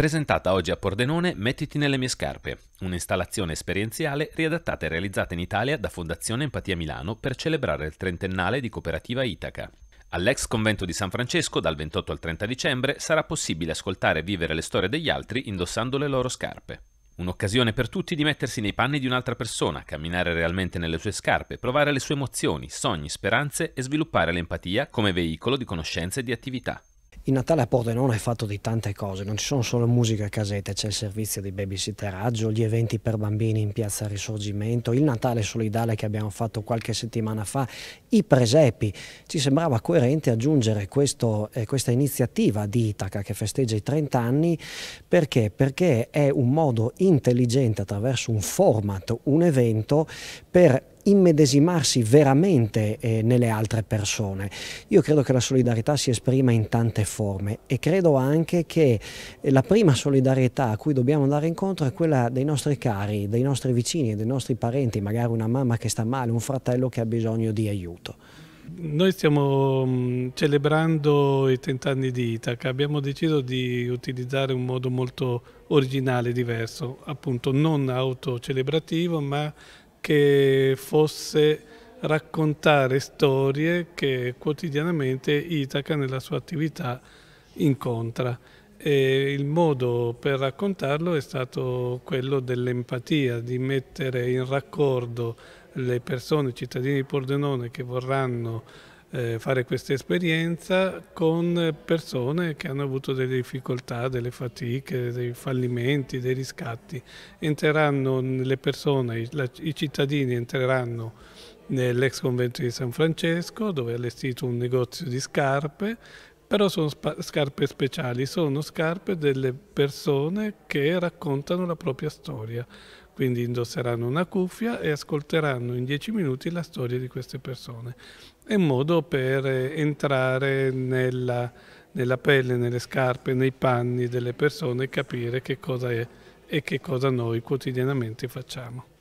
Presentata oggi a Pordenone Mettiti nelle mie scarpe, un'installazione esperienziale riadattata e realizzata in Italia da Fondazione Empatia Milano per celebrare il trentennale di Cooperativa Itaca. All'ex convento di San Francesco, dal 28 al 30 dicembre, sarà possibile ascoltare e vivere le storie degli altri indossando le loro scarpe. Un'occasione per tutti di mettersi nei panni di un'altra persona, camminare realmente nelle sue scarpe, provare le sue emozioni, sogni, speranze e sviluppare l'empatia come veicolo di conoscenze e di attività. Il Natale a Pordenone è fatto di tante cose, non ci sono solo musica e casette, c'è il servizio di babysitteraggio, gli eventi per bambini in piazza Risorgimento, il Natale solidale che abbiamo fatto qualche settimana fa, i presepi. Ci sembrava coerente aggiungere questo, eh, questa iniziativa di Itaca che festeggia i 30 anni perché? perché è un modo intelligente attraverso un format, un evento per immedesimarsi veramente eh, nelle altre persone. Io credo che la solidarietà si esprima in tante forme e credo anche che eh, la prima solidarietà a cui dobbiamo andare incontro è quella dei nostri cari, dei nostri vicini, dei nostri parenti, magari una mamma che sta male, un fratello che ha bisogno di aiuto. Noi stiamo mm, celebrando i 30 anni di Itaca, abbiamo deciso di utilizzare un modo molto originale, diverso, appunto non autocelebrativo ma che fosse raccontare storie che quotidianamente Itaca nella sua attività incontra. E il modo per raccontarlo è stato quello dell'empatia, di mettere in raccordo le persone, i cittadini di Pordenone che vorranno eh, fare questa esperienza con persone che hanno avuto delle difficoltà, delle fatiche, dei fallimenti, dei riscatti. Entreranno le persone, i cittadini entreranno nell'ex convento di San Francesco dove è allestito un negozio di scarpe però sono scarpe speciali, sono scarpe delle persone che raccontano la propria storia. Quindi indosseranno una cuffia e ascolteranno in dieci minuti la storia di queste persone. È un modo per eh, entrare nella, nella pelle, nelle scarpe, nei panni delle persone e capire che cosa è e che cosa noi quotidianamente facciamo.